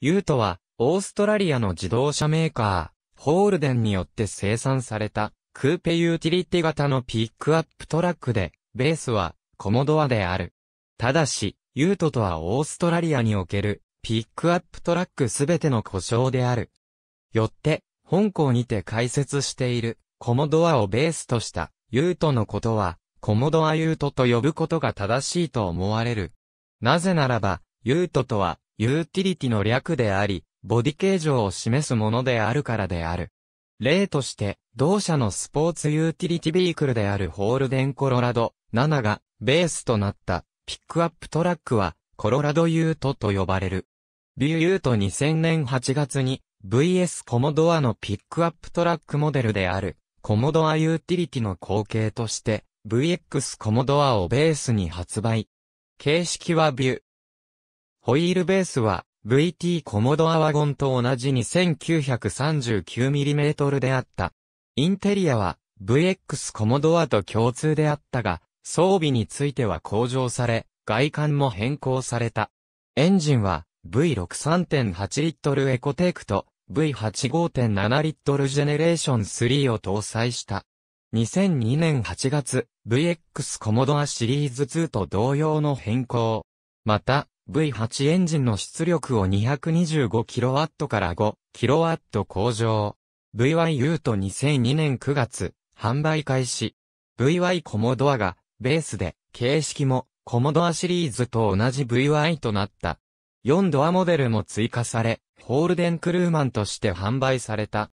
ユートは、オーストラリアの自動車メーカー、ホールデンによって生産された、クーペユーティリティ型のピックアップトラックで、ベースは、コモドアである。ただし、ユートとはオーストラリアにおける、ピックアップトラックすべての故障である。よって、本校にて解説している、コモドアをベースとした、ユートのことは、コモドアユートと呼ぶことが正しいと思われる。なぜならば、ユートとは、ユーティリティの略であり、ボディ形状を示すものであるからである。例として、同社のスポーツユーティリティビークルであるホールデンコロラド7がベースとなったピックアップトラックはコロラドユートと呼ばれる。ビュート2000年8月に VS コモドアのピックアップトラックモデルであるコモドアユーティリティの後継として VX コモドアをベースに発売。形式はビュー、ホイールベースは VT コモドアワゴンと同じ 2939mm であった。インテリアは VX コモドアと共通であったが、装備については向上され、外観も変更された。エンジンは V63.8 リットルエコテイクと V85.7 リットルジェネレーション3を搭載した。2002年8月、VX コモドアシリーズ2と同様の変更。また、V8 エンジンの出力を 225kW から 5kW 向上。VYU と2002年9月、販売開始。VY コモドアが、ベースで、形式も、コモドアシリーズと同じ VY となった。4ドアモデルも追加され、ホールデンクルーマンとして販売された。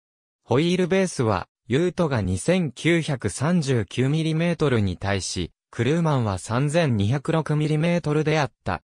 ホイールベースは、ユートが 2939mm に対し、クルーマンは 3206mm であった。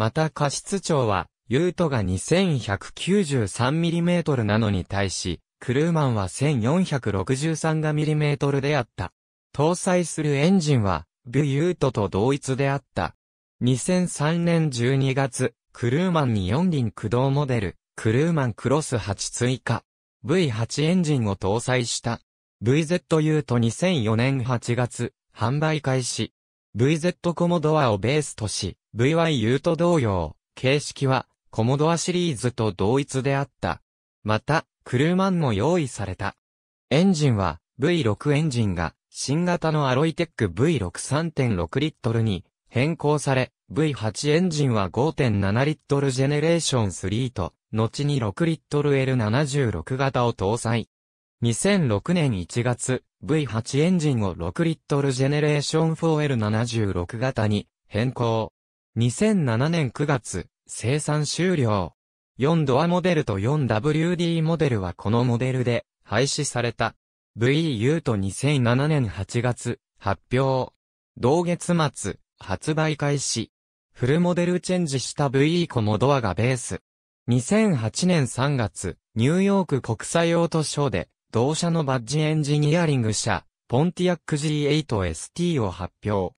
また過失長は、ユートが 2193mm なのに対し、クルーマンは 1463mm がであった。搭載するエンジンは、ビュユートと同一であった。2003年12月、クルーマンに4輪駆動モデル、クルーマンクロス8追加。V8 エンジンを搭載した。VZU と2004年8月、販売開始。VZ コモドアをベースとし、VYU と同様、形式は、コモドアシリーズと同一であった。また、クルーマンも用意された。エンジンは、V6 エンジンが、新型のアロイテック V6 3.6リットルに変更され、V8 エンジンは5.7リットルジェネレーション3と、後に6リットル L76 型を搭載。2006年1月、V8 エンジンを6リットルジェネレーション 4L76 型に変更。2007年9月、生産終了。4ドアモデルと 4WD モデルはこのモデルで廃止された。VEU と2007年8月、発表。同月末、発売開始。フルモデルチェンジした VE コモドアがベース。2008年3月、ニューヨーク国際オートショーで同社のバッジエンジニアリング社、ポンティアック G8ST を発表。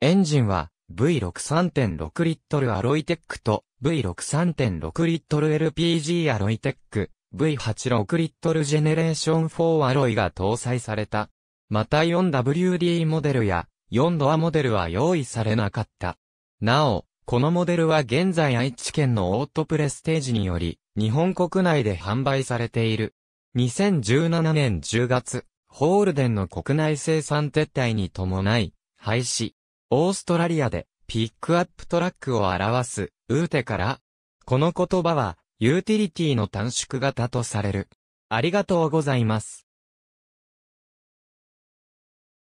エンジンは V63.6 リットルアロイテックと V63.6 リットル LPG アロイテック V86 リットルジェネレーション4アロイが搭載された。また 4WD モデルや4ドアモデルは用意されなかった。なお、このモデルは現在愛知県のオートプレステージにより、日本国内で販売されている。2017年10月、ホールデンの国内生産撤退に伴い、廃止。オーストラリアで、ピックアップトラックを表す、ウーテから、この言葉は、ユーティリティの短縮型とされる。ありがとうございます。